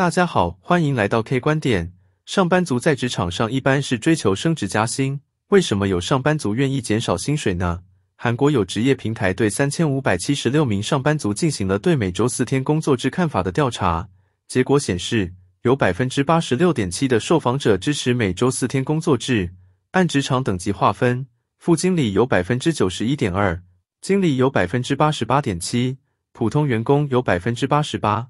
大家好，欢迎来到 K 观点。上班族在职场上一般是追求升职加薪，为什么有上班族愿意减少薪水呢？韩国有职业平台对三千五百七十六名上班族进行了对每周四天工作制看法的调查，结果显示，有百分之八十六点七的受访者支持每周四天工作制。按职场等级划分，副经理有百分之九十一点二，经理有百分之八十八点七，普通员工有百分之八十八。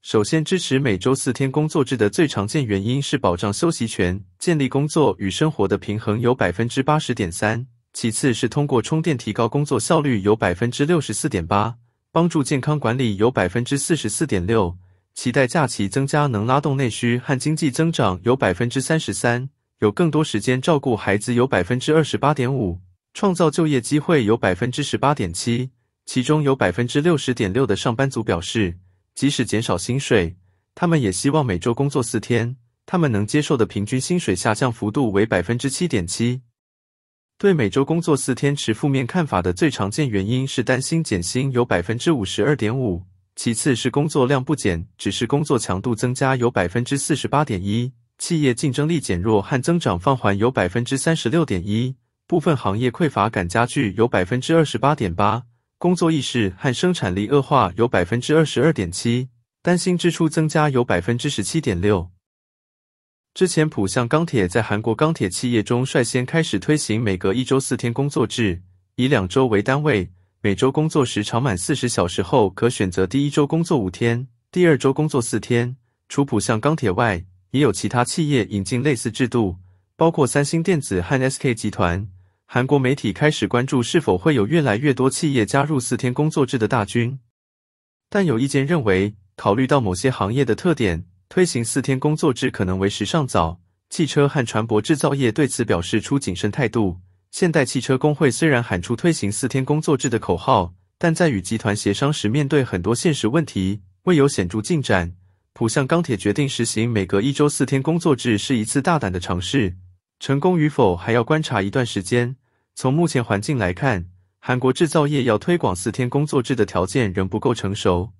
首先，支持每周四天工作制的最常见原因是保障休息权，建立工作与生活的平衡，有百分之八十点三；其次是通过充电提高工作效率，有百分之六十四点八；帮助健康管理有百分之四十四点六；期待假期增加能拉动内需和经济增长，有百分之三十三；有更多时间照顾孩子有百分之二十八点五；创造就业机会有百分之十八点七。其中有百分之六十点六的上班族表示。即使减少薪水，他们也希望每周工作四天。他们能接受的平均薪水下降幅度为百分之七点七。对每周工作四天持负面看法的最常见原因是担心减薪有百分之五十二点五，其次是工作量不减，只是工作强度增加有百分之四十八点一。企业竞争力减弱和增长放缓有百分之三十六点一，部分行业匮乏感加剧有百分之二十八点八。工作意识和生产力恶化有百分之二十二点七，担心支出增加有百分之十七点六。之前浦项钢铁在韩国钢铁企业中率先开始推行每隔一周四天工作制，以两周为单位，每周工作时长满四十小时后，可选择第一周工作五天，第二周工作四天。除浦项钢铁外，也有其他企业引进类似制度，包括三星电子和 SK 集团。韩国媒体开始关注是否会有越来越多企业加入四天工作制的大军，但有意见认为，考虑到某些行业的特点，推行四天工作制可能为时尚早。汽车和船舶制造业对此表示出谨慎态度。现代汽车工会虽然喊出推行四天工作制的口号，但在与集团协商时，面对很多现实问题，未有显著进展。浦项钢铁决定实行每隔一周四天工作制是一次大胆的尝试。成功与否还要观察一段时间。从目前环境来看，韩国制造业要推广四天工作制的条件仍不够成熟。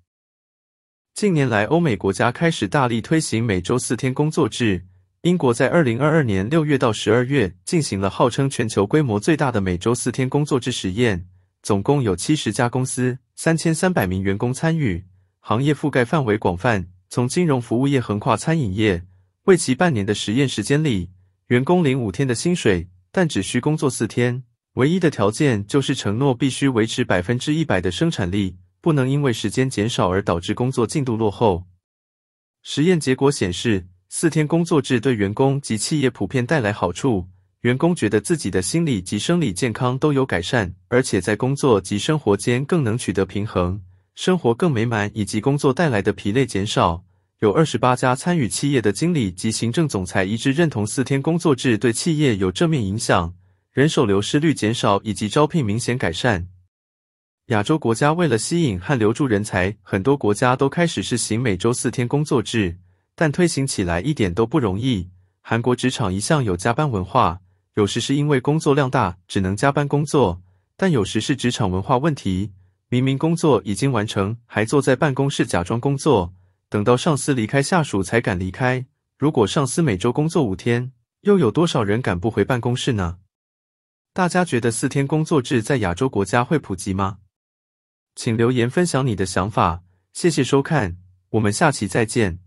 近年来，欧美国家开始大力推行每周四天工作制。英国在二零二二年六月到十二月进行了号称全球规模最大的每周四天工作制实验，总共有七十家公司三千三百名员工参与，行业覆盖范围广泛，从金融服务业横跨餐饮业。为期半年的实验时间里。员工领五天的薪水，但只需工作四天，唯一的条件就是承诺必须维持百分之一百的生产力，不能因为时间减少而导致工作进度落后。实验结果显示，四天工作制对员工及企业普遍带来好处，员工觉得自己的心理及生理健康都有改善，而且在工作及生活间更能取得平衡，生活更美满，以及工作带来的疲累减少。有二十八家参与企业的经理及行政总裁一致认同四天工作制对企业有正面影响，人手流失率减少以及招聘明显改善。亚洲国家为了吸引和留住人才，很多国家都开始试行每周四天工作制，但推行起来一点都不容易。韩国职场一向有加班文化，有时是因为工作量大，只能加班工作；但有时是职场文化问题，明明工作已经完成，还坐在办公室假装工作。等到上司离开，下属才敢离开。如果上司每周工作五天，又有多少人敢不回办公室呢？大家觉得四天工作制在亚洲国家会普及吗？请留言分享你的想法。谢谢收看，我们下期再见。